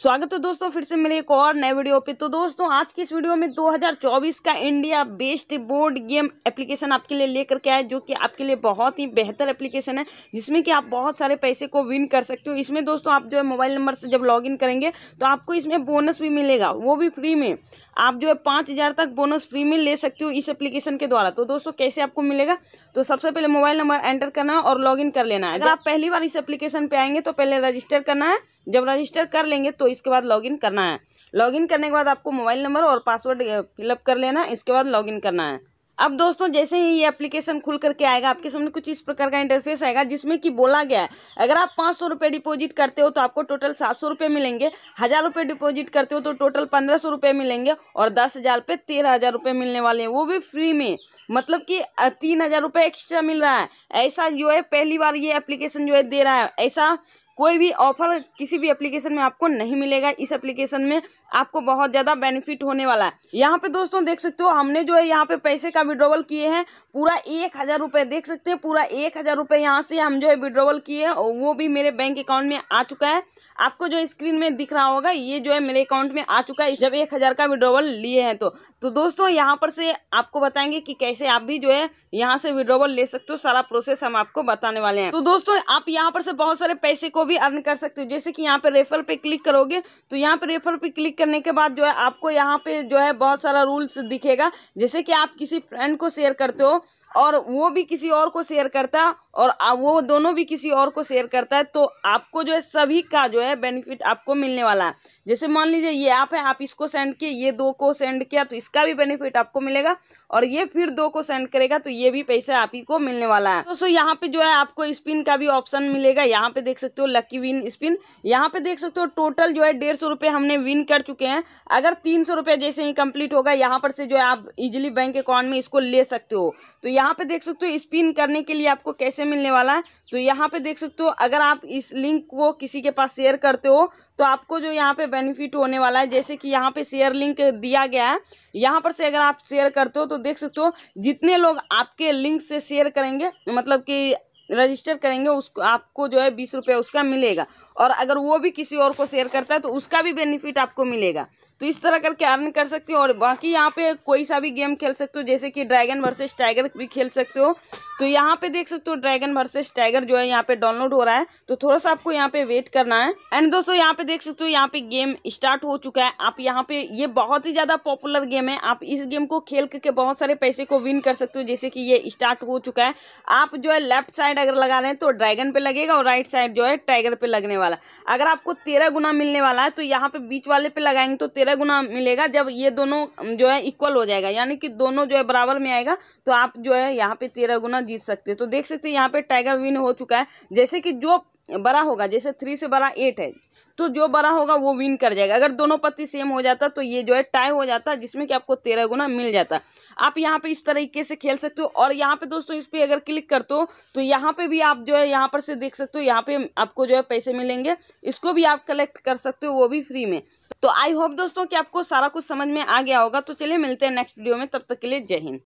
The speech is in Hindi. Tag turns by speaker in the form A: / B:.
A: स्वागत है दोस्तों फिर से मेरे एक और नए वीडियो पे तो दोस्तों आज की इस वीडियो में 2024 का India based board game application आपके लिए लेकर के आए जो कि आपके लिए बहुत ही बेहतर एप्लीकेशन है जिसमें कि आप बहुत सारे पैसे को विन कर सकते हो इसमें दोस्तों आप जो है मोबाइल नंबर से जब लॉग करेंगे तो आपको इसमें बोनस भी मिलेगा वो भी फ्री में आप जो है पाँच तक बोनस फ्री में ले सकते हो इस एप्लीकेशन के द्वारा तो दोस्तों कैसे आपको मिलेगा तो सबसे पहले मोबाइल नंबर एंटर करना है और लॉग कर लेना है अगर आप पहली बार इस एप्लीकेशन पर आएंगे तो पहले रजिस्टर करना है जब रजिस्टर कर लेंगे तो इसके बाद लॉगिन करना है लॉगिन करने के बाद आपको मोबाइल नंबर और पासवर्ड फिलअप कर लेना है इसके बाद लॉगिन करना है अब दोस्तों जैसे ही ये एप्लीकेशन खुल करके आएगा आपके सामने कुछ इस प्रकार का इंटरफेस आएगा जिसमें कि बोला गया है अगर आप पाँच सौ रुपये डिपॉजिट करते हो तो आपको टोटल सात सौ रुपये मिलेंगे हज़ार रुपये डिपॉजिट करते हो तो टोटल पंद्रह सौ रुपये मिलेंगे और दस हज़ार पे तेरह हज़ार रुपये मिलने वाले हैं वो भी फ्री में मतलब कि तीन एक्स्ट्रा मिल रहा है ऐसा जो है पहली बार ये एप्लीकेशन जो है दे रहा है ऐसा कोई भी ऑफर किसी भी एप्लीकेशन में आपको नहीं मिलेगा इस एप्लीकेशन में आपको बहुत ज़्यादा बेनिफिट होने वाला है यहाँ पे दोस्तों देख सकते हो हमने जो है यहाँ पे पैसे का विड्रोवल किए हैं पूरा एक हज़ार रुपये देख सकते हैं पूरा एक हज़ार रुपये यहाँ से हम जो है विड्रोवल किए हैं और वो भी मेरे बैंक अकाउंट में आ चुका है आपको जो स्क्रीन में दिख रहा होगा ये जो है मेरे अकाउंट में आ चुका है जब एक हज़ार का विड्रोवल लिए हैं तो तो दोस्तों यहाँ पर से आपको बताएंगे कि कैसे आप भी जो है यहाँ से विड्रोवल ले सकते हो सारा प्रोसेस हम आपको बताने वाले हैं तो दोस्तों आप यहाँ पर से बहुत सारे पैसे को भी अर्न कर सकते हो जैसे कि यहाँ पे रेफर पे क्लिक करोगे तो यहाँ पे रेफर पे क्लिक करने के बाद जो है आपको यहाँ पे जो है बहुत सारा रूल्स दिखेगा जैसे कि आप किसी फ्रेंड को शेयर करते हो और वो भी किसी और को शेयर करता है और वो दोनों भी किसी और को शेयर करता है तो आपको जो है सभी का जो है बेनिफिट आपको मिलने वाला है जैसे मान लीजिए ये आप है आप इसको सेंड किए ये दो को सेंड किया तो इसका भी बेनिफिट आपको मिलेगा और ये फिर दो को सेंड करेगा तो ये भी पैसा आप ही को मिलने वाला है दोस्तों यहाँ पे जो है आपको स्पिन का भी ऑप्शन मिलेगा यहाँ पे देख सकते हो लकी विन स्पिन यहाँ पे देख सकते हो टोटल जो है डेढ़ सौ रुपये हमने विन कर चुके हैं अगर तीन सौ रुपये जैसे ही कंप्लीट होगा यहाँ पर से जो है आप इजीली बैंक अकाउंट में इसको ले सकते हो तो यहाँ पे देख सकते हो स्पिन करने के लिए आपको कैसे मिलने वाला है तो यहाँ पे देख सकते हो अगर आप इस लिंक को किसी के पास शेयर करते हो तो आपको जो यहाँ पर बेनिफिट होने वाला है जैसे कि यहाँ पर शेयर लिंक दिया गया है यहाँ पर से अगर आप शेयर करते हो तो देख सकते हो जितने लोग आपके लिंक से शेयर करेंगे मतलब कि रजिस्टर करेंगे उसको आपको जो है बीस रुपये उसका मिलेगा और अगर वो भी किसी और को शेयर करता है तो उसका भी बेनिफिट आपको मिलेगा तो इस तरह करके अर्न कर सकते हो और बाकी यहाँ पे कोई सा भी गेम खेल सकते हो जैसे कि ड्रैगन वर्सेस टाइगर भी खेल सकते हो तो यहाँ पे देख सकते हो ड्रैगन वर्सेस टाइगर जो है यहाँ पे डाउनलोड हो रहा है तो थोड़ा सा आपको यहाँ पे वेट करना है एंड दोस्तों यहाँ पे देख सकते हो यहाँ पे गेम स्टार्ट हो चुका है आप यहाँ पे ये बहुत ही ज़्यादा पॉपुलर गेम है आप इस गेम को खेल करके बहुत सारे पैसे को विन कर सकते हो जैसे कि ये स्टार्ट हो चुका है आप जो है लेफ्ट साइड साइड अगर लगा रहे हैं तो ड्रैगन पे लगेगा और राइट साइड जो है टाइगर पे लगने वाला अगर आपको तेरह गुना मिलने वाला है तो यहाँ पे बीच वाले पे लगाएंगे तो तेरह गुना मिलेगा जब ये दोनों जो है इक्वल हो जाएगा यानी कि दोनों जो है बराबर में आएगा तो आप जो है यहाँ पे तेरह गुना जीत सकते हैं तो देख सकते हैं यहाँ पे टाइगर विन हो चुका है जैसे कि जो बड़ा होगा जैसे थ्री से बड़ा एट है तो जो बड़ा होगा वो विन कर जाएगा अगर दोनों पत्ती सेम हो जाता तो ये जो है टाई हो जाता जिसमें कि आपको तेरह गुना मिल जाता आप यहाँ पे इस तरीके से खेल सकते हो और यहाँ पे दोस्तों इस पर अगर क्लिक करते हो तो यहाँ पे भी आप जो है यहाँ पर से देख सकते हो यहाँ पे आपको जो है पैसे मिलेंगे इसको भी आप कलेक्ट कर सकते हो वो भी फ्री में तो आई होप दोस्तों कि आपको सारा कुछ समझ में आ गया होगा तो चलिए मिलते हैं नेक्स्ट वीडियो में तब तक के लिए जय हिंद